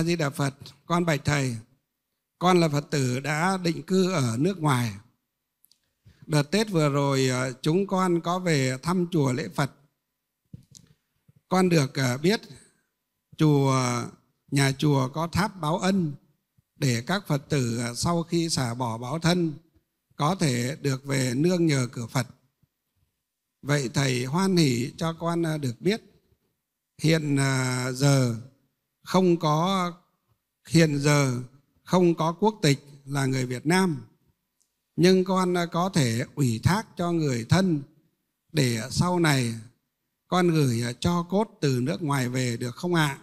A Di Đà Phật, con bạch thầy, con là Phật tử đã định cư ở nước ngoài. Đợt Tết vừa rồi ờ, chúng con có về thăm chùa lễ Phật. Con được ờ, biết chùa nhà chùa có tháp báo ân để các Phật tử ờ, sau khi xả bỏ báo thân có thể được về nương nhờ cửa Phật. Vậy thầy hoan hỉ cho con được biết hiện giờ không có hiện giờ không có quốc tịch là người Việt Nam nhưng con có thể ủy thác cho người thân để sau này con gửi cho cốt từ nước ngoài về được không ạ? À?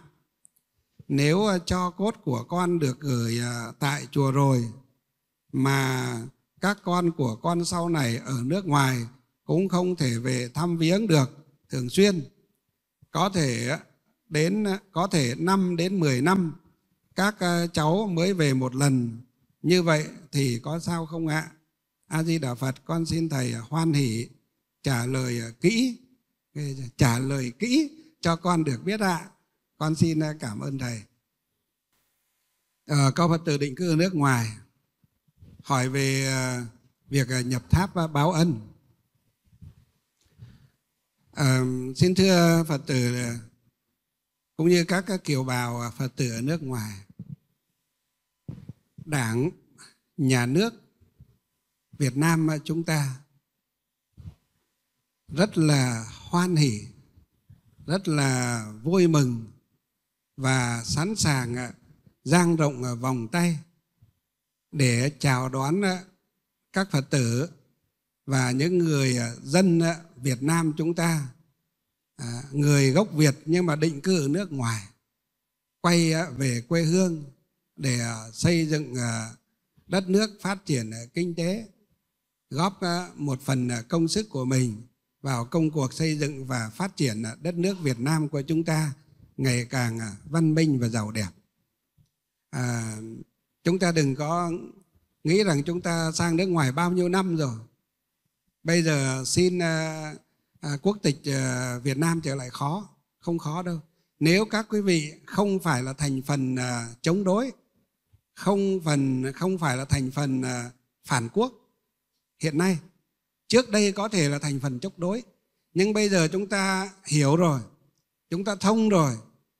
Nếu cho cốt của con được gửi à, tại chùa rồi mà các con của con sau này ở nước ngoài cũng không thể về thăm viếng được thường xuyên có thể đến ờ, có thể 5 đến 10 năm các ờ, cháu mới về một lần như vậy thì có sao không ạ? A Di Đà Phật con xin thầy ờ, hoan hỷ trả lời kỹ trả lời kỹ cho con được biết ạ. Con xin cảm ơn thầy. À, câu Phật tử định cư nước ngoài hỏi về việc nhập tháp và báo ân. À, xin thưa Phật tử cũng như các, các kiều bào à, Phật tử ở nước ngoài. Đảng, nhà nước Việt Nam chúng ta rất là hoan hỉ, rất là vui mừng và sẵn sàng à, giang rộng vòng tay để chào đón à, các Phật tử và những người dân Việt Nam chúng ta À, người gốc Việt nhưng mà định cư ở nước ngoài quay à, về quê hương để à, xây dựng đất nước phát triển kinh tế góp một phần công sức của mình vào công cuộc xây dựng và phát triển đất nước Việt Nam của chúng ta ngày càng văn minh và giàu đẹp. À, chúng ta đừng có nghĩ rằng chúng ta sang nước ngoài bao nhiêu năm rồi. Bây giờ xin à, quốc tịch à, Việt Nam trở lại khó không khó đâu nếu các quý vị không phải là thành phần à, chống đối không phần không phải là thành phần à, phản quốc hiện nay trước đây có thể là thành phần chống đối nhưng bây giờ chúng ta hiểu rồi chúng ta thông rồi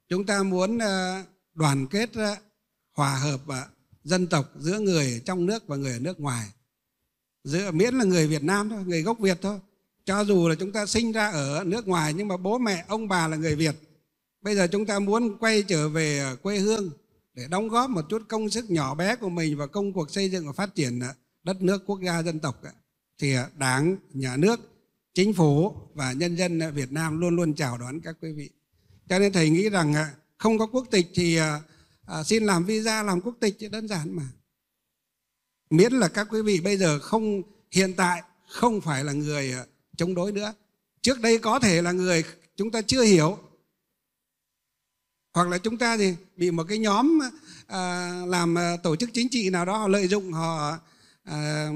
chúng ta muốn à, đoàn kết à, hòa hợp à, dân tộc giữa người trong nước và người ở nước ngoài giữa miễn là người Việt Nam thôi người gốc Việt thôi cho dù là chúng ta sinh ra ở nước ngoài nhưng mà bố mẹ ông bà là người việt bây giờ chúng ta muốn quay trở về quê hương để đóng góp một chút công sức nhỏ bé của mình vào công cuộc xây dựng và phát triển à, đất nước quốc gia dân tộc à, thì à, đảng nhà nước chính phủ và nhân dân việt nam luôn luôn chào đón các quý vị cho nên thầy nghĩ rằng không có quốc tịch thì xin làm visa làm quốc tịch đơn giản mà miễn là các quý vị bây giờ không hiện tại không phải là người chống đối nữa trước đây có thể là người chúng ta chưa hiểu hoặc là chúng ta thì bị một cái nhóm à, làm à, tổ chức chính trị nào đó họ lợi dụng họ à,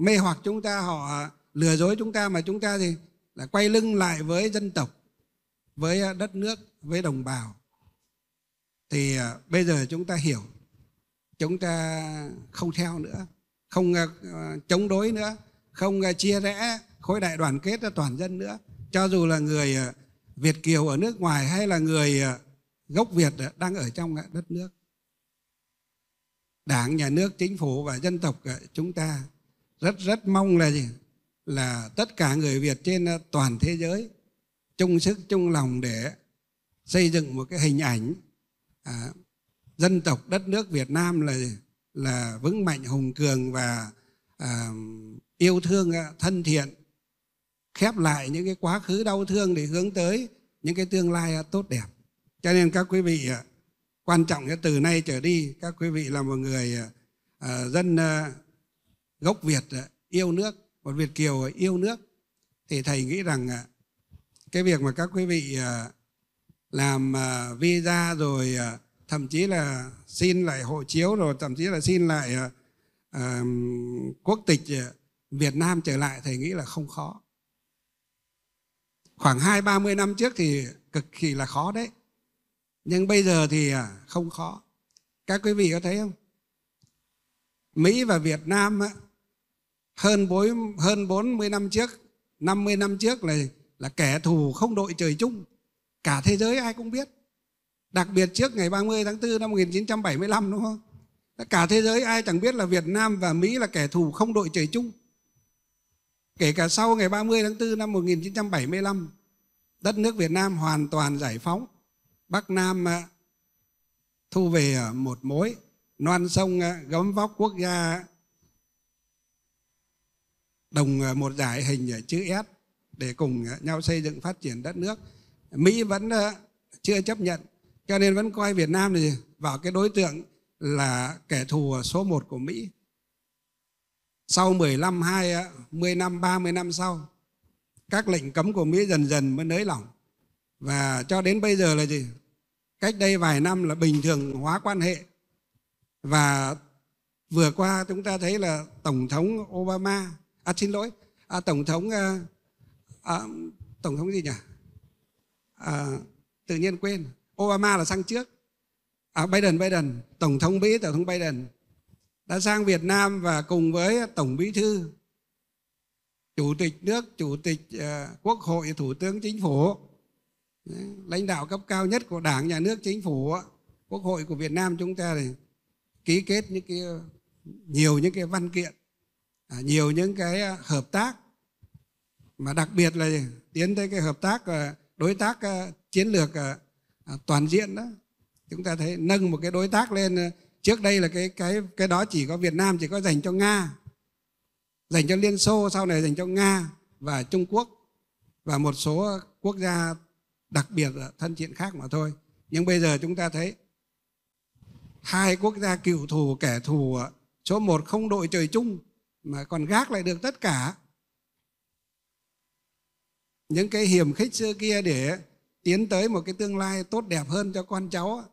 mê hoặc chúng ta họ lừa dối chúng ta mà chúng ta thì là quay lưng lại với dân tộc với đất nước với đồng bào thì à, bây giờ chúng ta hiểu chúng ta không theo nữa không à, chống đối nữa không à, chia rẽ khối đại đoàn kết cho toàn dân nữa cho dù là người ờ, Việt kiều ở nước ngoài hay là người ờ, gốc Việt ờ, đang ở trong đất nước đảng nhà nước chính phủ và dân tộc chúng ta rất rất mong là gì là tất cả người Việt trên toàn thế giới chung sức chung lòng để xây dựng một cái hình ảnh à, dân tộc đất nước Việt Nam là là vững mạnh hùng cường và à, yêu thương thân thiện khép lại những cái quá khứ đau thương để hướng tới những cái tương lai tốt đẹp cho nên các quý vị à, quan trọng là từ nay trở đi các quý vị là một người à, à, dân gốc việt yêu nước một việt kiều yêu nước thì thầy nghĩ rằng cái việc mà các quý vị làm visa rồi thậm chí là xin lại hộ chiếu rồi thậm chí là xin lại quốc tịch Việt Nam trở lại thầy nghĩ là không khó khoảng hai ba mươi năm trước thì cực kỳ là khó đấy nhưng bây giờ thì à, không khó các quý vị có thấy không mỹ và việt nam hơn bốn hơn 40 năm trước năm mươi năm trước là là kẻ thù không đội trời chung cả thế giới ai cũng biết đặc biệt trước ngày 30 tháng 4 năm 1975 đúng không cả thế giới ai chẳng biết là Việt Nam và Mỹ là kẻ thù không đội trời chung Kể cả sau ngày 30 tháng 4 năm 1975, đất nước Việt Nam hoàn toàn giải phóng. Bắc Nam à, thu về à, một mối, non sông à, gấm vóc quốc gia đồng một giải hình chữ S để cùng nhau xây dựng phát triển đất nước. Mỹ vẫn chưa chấp nhận, cho nên vẫn coi Việt Nam thì vào cái đối tượng là kẻ thù số một của Mỹ sau 15, 20 năm, 30 năm sau các lệnh cấm của Mỹ dần dần mới nới lỏng và cho đến bây giờ là gì? Cách đây vài năm là bình thường hóa quan hệ và vừa qua chúng ta thấy là tổng thống Obama à xin lỗi à, tổng thống à, à, tổng thống gì nhỉ? À, tự nhiên quên Obama là sang trước à, Biden Biden tổng thống Mỹ tổng thống Biden đã sang Việt Nam và cùng với Tổng Bí thư, Chủ tịch nước, Chủ tịch ờ, Quốc hội, Thủ tướng Chính phủ, lãnh đạo cấp cao nhất của Đảng, Nhà nước, Chính phủ, Quốc hội của Việt Nam chúng ta thì ký kết những cái nhiều những cái văn kiện, à, nhiều những cái ờ, hợp tác mà đặc biệt là tiến tới cái hợp tác ờ, đối tác chiến lược à, toàn diện đó chúng ta thấy nâng một cái đối tác lên trước đây là cái cái cái đó chỉ có Việt Nam chỉ có dành cho Nga dành cho Liên Xô sau này dành cho Nga và Trung Quốc và một số quốc gia đặc biệt là thân thiện khác mà thôi nhưng bây giờ chúng ta thấy hai quốc gia cựu thù kẻ thù số một không đội trời chung mà còn gác lại được tất cả những cái hiểm khích xưa kia để tiến tới một cái tương lai tốt đẹp hơn cho con cháu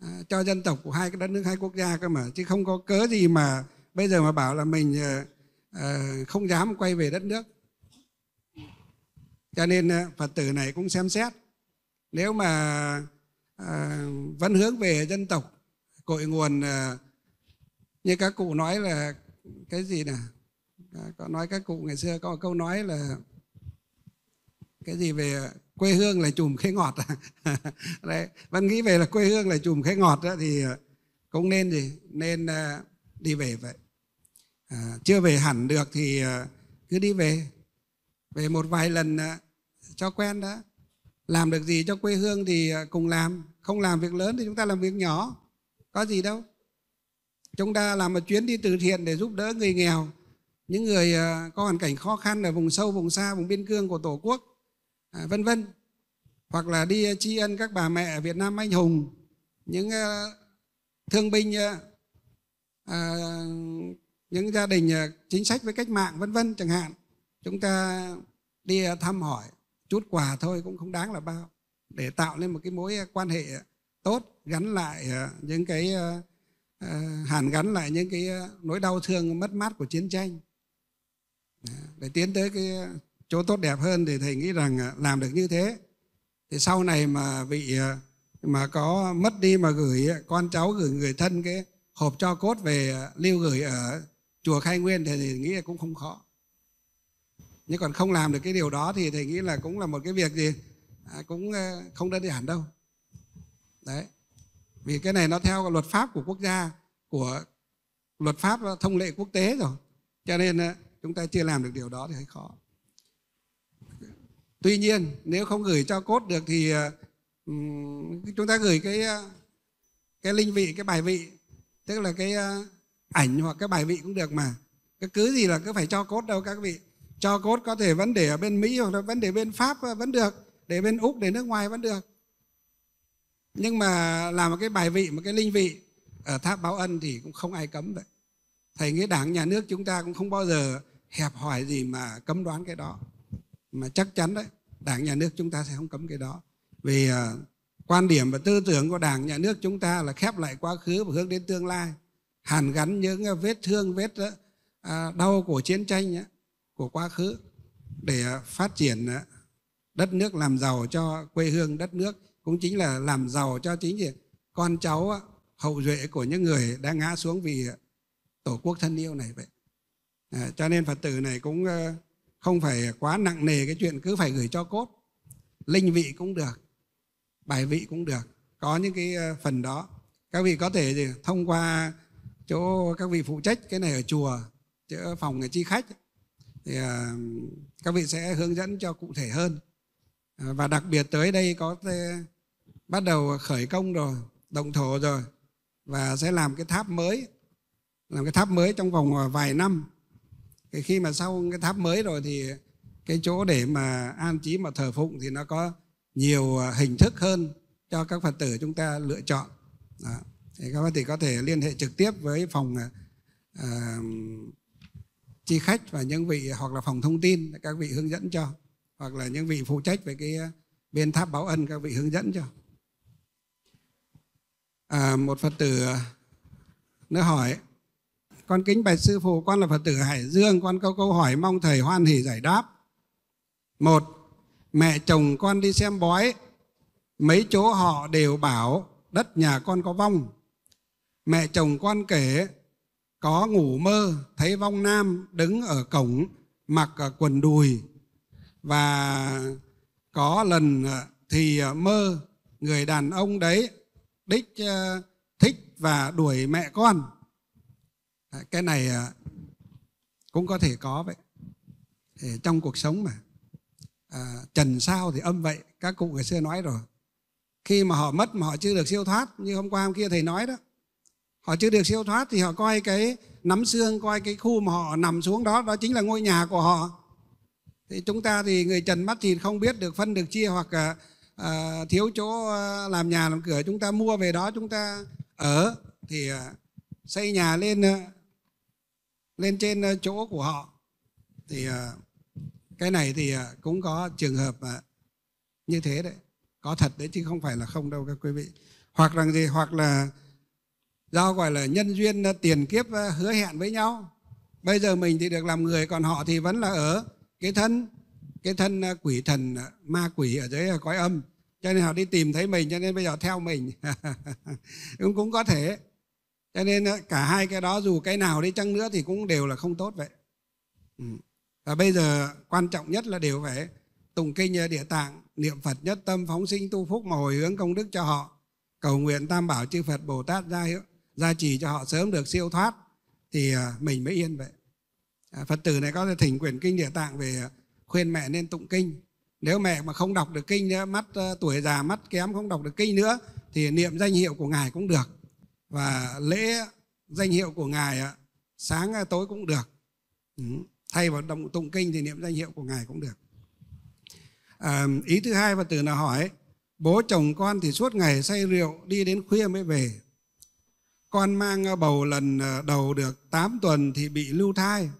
À, cho dân tộc của hai cái đất nước hai quốc gia cơ mà chứ không có cớ gì mà bây giờ mà bảo là mình ờ, ờ, không dám quay về đất nước cho nên ờ, phật tử này cũng xem xét nếu mà vẫn hướng về dân tộc cội nguồn như các cụ nói là cái gì nè có nói các cụ ngày xưa có một câu nói là cái gì về quê hương là chùm khế ngọt đấy vẫn nghĩ về là quê hương là chùm khế ngọt đó, thì ờ, cũng nên gì nên ờ, đi về vậy à, chưa về hẳn được thì ờ, cứ đi về về một vài lần cho quen đã làm được gì cho quê hương thì cùng làm không làm việc lớn thì chúng ta làm việc nhỏ có gì đâu chúng ta làm một chuyến đi từ thiện để giúp đỡ người nghèo những người có hoàn cảnh khó khăn ở vùng sâu vùng xa vùng biên cương của tổ quốc À, vân vân hoặc là đi uh, tri ân các bà mẹ Việt Nam anh hùng những uh, thương binh uh, à, những gia đình chính sách với cách mạng vân vân chẳng hạn chúng ta đi thăm hỏi chút quà thôi cũng không đáng là bao để tạo nên một cái mối quan hệ tốt gắn lại những cái à, hàn gắn lại những cái nỗi đau thương mất mát của chiến tranh để tiến tới cái chỗ tốt đẹp hơn thì thầy nghĩ rằng à, làm được như thế thì sau này mà vị à, mà có mất đi mà gửi à, con cháu gửi người thân cái hộp cho cốt về lưu gửi ở chùa khai nguyên thì thầy nghĩ là cũng không khó nhưng còn không làm được cái điều đó thì thầy nghĩ là cũng là một cái việc gì cũng không đơn giản đâu đấy vì cái này nó theo luật pháp của quốc gia của luật pháp thông lệ quốc tế rồi cho nên chúng ta chưa làm được điều đó thì hơi khó tuy nhiên nếu không gửi cho cốt được thì ờ, chúng ta gửi cái ờ, cái linh vị cái bài vị tức là cái ờ, ảnh hoặc cái bài vị cũng được mà cái cứ gì là cứ phải cho cốt đâu các vị cho cốt có thể vẫn để ở bên mỹ hoặc là vẫn để bên pháp vẫn được để bên úc để nước ngoài vẫn được nhưng mà làm một cái bài vị một cái linh vị ở tháp báo ân thì cũng không ai cấm vậy thầy nghĩ đảng nhà nước chúng ta cũng không bao giờ hẹp hỏi gì mà cấm đoán cái đó mà chắc chắn đấy đảng nhà nước chúng ta sẽ không cấm cái đó vì à, quan điểm và tư tưởng của đảng nhà nước chúng ta là khép lại quá khứ và hướng đến tương lai hàn gắn những à, vết thương vết à, đau của chiến tranh của quá khứ để phát triển đất nước làm giàu cho quê hương đất nước cũng chính là làm giàu cho chính gì con cháu hậu duệ của những người đã ngã xuống vì tổ quốc thân yêu này vậy à, cho nên phật tử này cũng không phải quá nặng nề cái chuyện cứ phải gửi cho cốt linh vị cũng được bài vị cũng được có những cái ờ, phần đó các vị có thể thông qua chỗ các vị phụ trách cái này ở chùa chỗ phòng chi khách thì ờ, các vị sẽ hướng dẫn cho cụ thể hơn ờ, và đặc biệt tới đây có bắt đầu khởi công rồi động thổ rồi và sẽ làm cái tháp mới làm cái tháp mới trong vòng vài năm thì khi mà sau cái tháp mới rồi thì cái chỗ để mà an trí mà thờ phụng thì nó có nhiều à, hình thức hơn cho các phật tử chúng ta lựa chọn Đó. thì các phật tử có thể liên hệ trực tiếp với phòng uh, chi khách và những vị hoặc là phòng thông tin các vị hướng dẫn cho hoặc là những vị phụ trách về cái bên tháp báo ân các vị hướng dẫn cho à, một phật tử nó hỏi con kính bạch sư phụ con là phật tử hải dương con có câu hỏi mong thầy hoan hỷ giải đáp một mẹ chồng con đi xem bói mấy chỗ họ đều bảo đất nhà con có vong mẹ chồng con kể có ngủ mơ thấy vong nam đứng ở cổng mặc quần đùi và có lần à, thì à, mơ người đàn ông đấy đích à, thích và đuổi mẹ con cái này à, cũng có thể có vậy thì trong cuộc sống mà à, trần sao thì âm vậy các cụ người xưa nói rồi khi mà họ mất mà họ chưa được siêu thoát như hôm qua hôm kia thầy nói đó họ chưa được siêu thoát thì họ coi cái nắm xương coi cái khu mà họ nằm xuống đó đó chính là ngôi nhà của họ thì chúng ta thì người trần mắt thì không biết được phân được chia hoặc à, à, thiếu chỗ à, làm nhà làm cửa chúng ta mua về đó chúng ta ở thì à, xây nhà lên à, lên trên ờ, chỗ của họ thì ờ, cái này thì ờ, cũng có trường hợp như thế đấy có thật đấy chứ không phải là không đâu các quý vị hoặc là gì hoặc là do gọi là nhân duyên tiền kiếp hứa hẹn với nhau bây giờ mình thì được làm người còn họ thì vẫn là ở cái thân cái thân quỷ thần ma quỷ ở dưới cõi âm cho nên họ đi tìm thấy mình cho nên bây giờ theo mình cũng cũng có thể cho nên cả hai cái đó dù cái nào đi chăng nữa thì cũng đều là không tốt vậy ừ. và bây giờ quan trọng nhất là đều phải tụng kinh ờ, địa tạng niệm phật nhất tâm phóng sinh tu phúc mà hồi hướng công đức cho họ cầu nguyện tam bảo chư phật bồ tát gia hiệu gia trì cho họ sớm được siêu thoát thì ờ, mình mới yên vậy à, phật tử này có thể thỉnh quyển kinh địa tạng về ờ, khuyên mẹ nên tụng kinh nếu mẹ mà không đọc được kinh nữa mắt tuổi già mắt kém không đọc được kinh nữa thì niệm danh hiệu của ngài cũng được và lễ danh hiệu của ngài sáng à, tối cũng được ừ, thay vào đồng tụng kinh thì niệm danh hiệu của ngài cũng được à, ý thứ hai và từ là hỏi bố chồng con thì suốt ngày say rượu đi đến khuya mới về con mang à, bầu lần à, đầu được 8 tuần thì bị lưu thai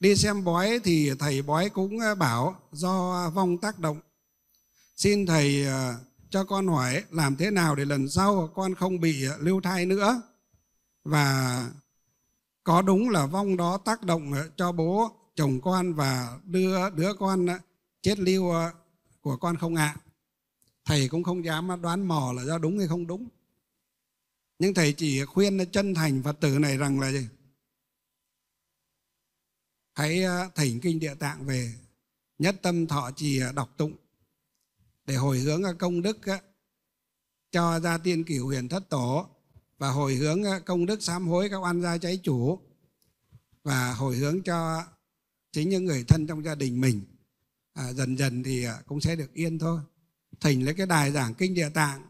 đi xem bói thì thầy bói cũng bảo do vong tác động xin thầy cho con hỏi làm thế nào để lần sau con không bị à, lưu thai nữa và có đúng là vong đó tác động à, cho bố chồng con và đưa đứa con à, chết lưu của con không ạ à? thầy cũng không dám đoán mò là do đúng hay không đúng nhưng thầy chỉ khuyên chân thành phật tử này rằng là gì hãy thỉnh kinh địa tạng về nhất tâm thọ trì đọc tụng để hồi hướng công đức cho gia tiên kỷ huyền thất tổ và hồi hướng công đức sám hối các oan gia cháy chủ và hồi hướng cho chính những người thân trong gia đình mình à, dần dần thì à, cũng sẽ được yên thôi thỉnh lấy cái đài giảng kinh địa tạng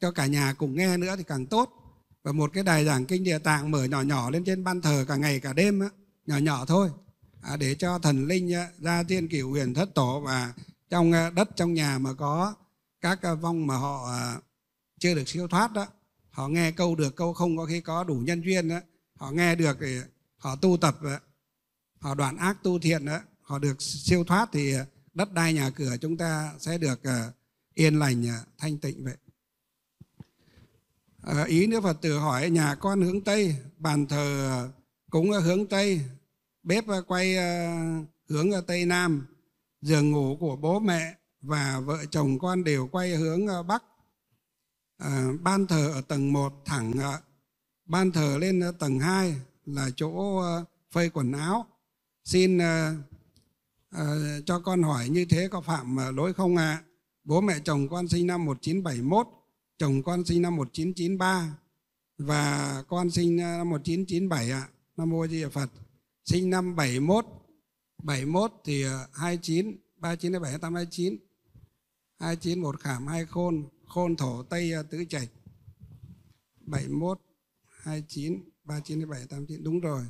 cho cả nhà cùng nghe nữa thì càng tốt và một cái đài giảng kinh địa tạng mở nhỏ nhỏ lên trên ban thờ cả ngày cả đêm nhỏ nhỏ thôi à, để cho thần linh gia tiên cửu huyền thất tổ và trong ờ, đất trong nhà mà có các ờ, vong mà họ ờ, chưa được siêu thoát đó họ nghe câu được câu không có khi có đủ nhân duyên đó họ nghe được thì họ tu tập họ đoạn ác tu thiện đó họ được siêu thoát thì đất đai nhà cửa chúng ta sẽ được yên lành thanh tịnh vậy ý nữa phật tử hỏi nhà con hướng tây bàn thờ cũng hướng tây bếp quay hướng tây nam giường ngủ của bố mẹ và vợ chồng con đều quay hướng ờ, bắc à, ban thờ ở tầng 1 thẳng ờ, ban thờ lên ờ, tầng 2 là chỗ phơi quần áo xin à, à, cho con hỏi như thế có phạm lỗi không ạ à? bố mẹ chồng con sinh năm 1971 chồng con sinh năm 1993 và con sinh năm 1997 ạ à. Nam Mô Di Đà Phật sinh năm 71 71 thì 29, 39, 27, 28, 29. 29 một khảm hai khôn, khôn thổ tây ờ, tứ trạch. 71 29 39 27 89 đúng rồi.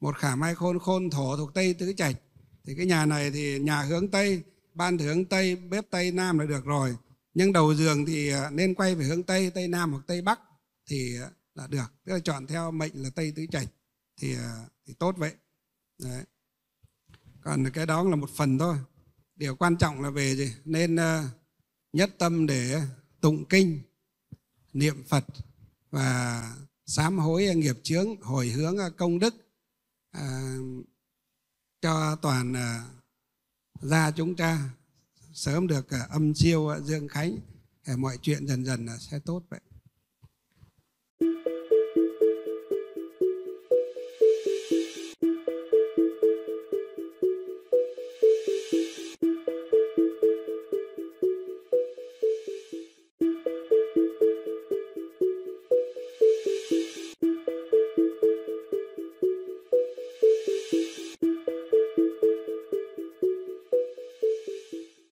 Một khảm hai khôn, khôn thổ thuộc tây tứ trạch. Thì cái nhà này thì nhà hướng tây, ban hướng tây, bếp tây nam là được rồi. Nhưng đầu giường thì ờ, nên quay về hướng tây, tây nam hoặc tây bắc thì ờ, là được. Tức là chọn theo mệnh là tây tứ trạch thì thì tốt vậy. Đấy còn cái đó là một phần thôi điều quan trọng là về gì nên ờ, nhất tâm để tụng kinh niệm phật và sám hối nghiệp chướng hồi hướng công đức à, cho toàn à, gia chúng ta sớm được à, âm siêu à, dương khánh để mọi chuyện dần dần à, sẽ tốt vậy